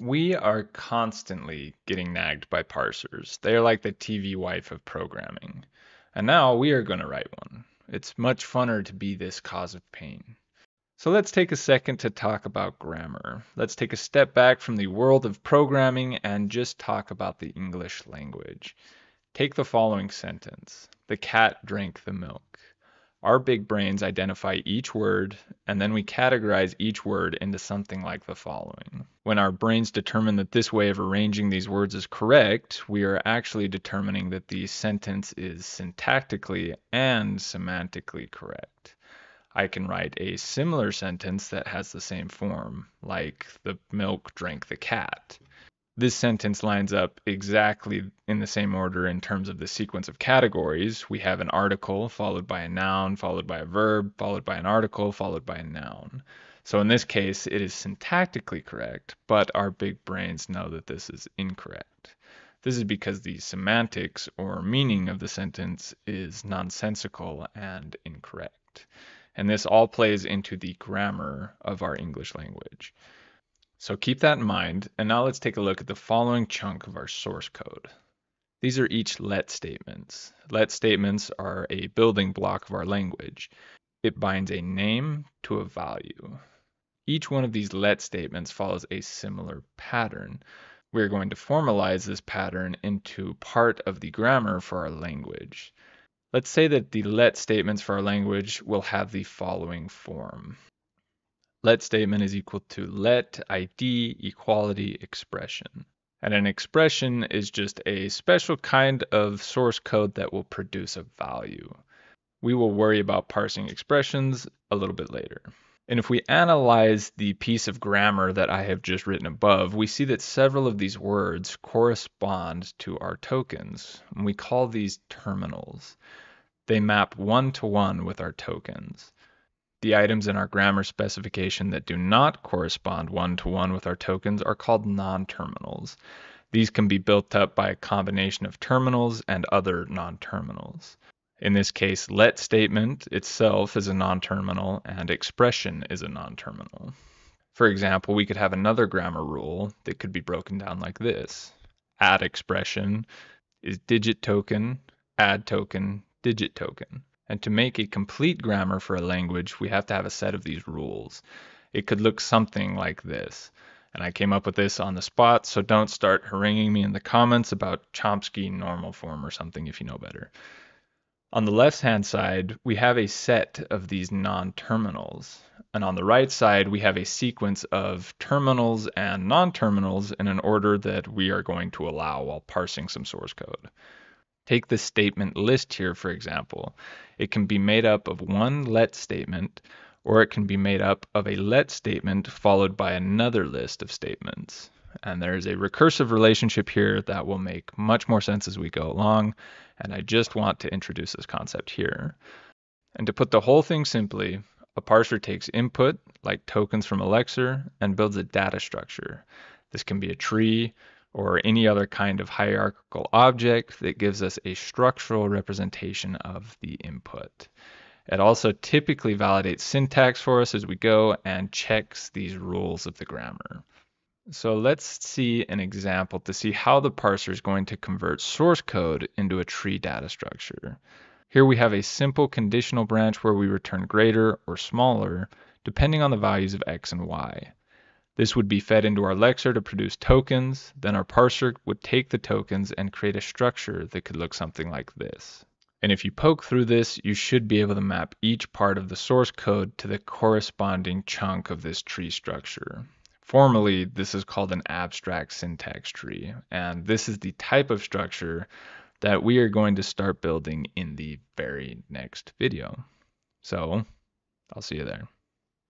We are constantly getting nagged by parsers. They are like the TV wife of programming. And now we are going to write one. It's much funner to be this cause of pain. So let's take a second to talk about grammar. Let's take a step back from the world of programming and just talk about the English language. Take the following sentence The cat drank the milk our big brains identify each word, and then we categorize each word into something like the following. When our brains determine that this way of arranging these words is correct, we are actually determining that the sentence is syntactically and semantically correct. I can write a similar sentence that has the same form, like the milk drank the cat this sentence lines up exactly in the same order in terms of the sequence of categories. We have an article followed by a noun, followed by a verb, followed by an article, followed by a noun. So in this case, it is syntactically correct, but our big brains know that this is incorrect. This is because the semantics or meaning of the sentence is nonsensical and incorrect. And this all plays into the grammar of our English language. So keep that in mind, and now let's take a look at the following chunk of our source code. These are each let statements. Let statements are a building block of our language. It binds a name to a value. Each one of these let statements follows a similar pattern. We're going to formalize this pattern into part of the grammar for our language. Let's say that the let statements for our language will have the following form let statement is equal to let ID equality expression. And an expression is just a special kind of source code that will produce a value. We will worry about parsing expressions a little bit later. And if we analyze the piece of grammar that I have just written above, we see that several of these words correspond to our tokens, and we call these terminals. They map one to one with our tokens. The items in our grammar specification that do not correspond one to one with our tokens are called non-terminals. These can be built up by a combination of terminals and other non-terminals. In this case, let statement itself is a non-terminal and expression is a non-terminal. For example, we could have another grammar rule that could be broken down like this. Add expression is digit token, add token, digit token. And to make a complete grammar for a language, we have to have a set of these rules. It could look something like this. And I came up with this on the spot, so don't start haranguing me in the comments about Chomsky normal form or something if you know better. On the left hand side, we have a set of these non terminals. And on the right side, we have a sequence of terminals and non terminals in an order that we are going to allow while parsing some source code. Take the statement list here, for example. It can be made up of one let statement, or it can be made up of a let statement followed by another list of statements. And there's a recursive relationship here that will make much more sense as we go along. And I just want to introduce this concept here. And to put the whole thing simply, a parser takes input, like tokens from a lexer, and builds a data structure. This can be a tree, or any other kind of hierarchical object that gives us a structural representation of the input. It also typically validates syntax for us as we go and checks these rules of the grammar. So let's see an example to see how the parser is going to convert source code into a tree data structure. Here we have a simple conditional branch where we return greater or smaller depending on the values of x and y. This would be fed into our lexer to produce tokens, then our parser would take the tokens and create a structure that could look something like this. And if you poke through this, you should be able to map each part of the source code to the corresponding chunk of this tree structure. Formally, this is called an abstract syntax tree, and this is the type of structure that we are going to start building in the very next video. So, I'll see you there.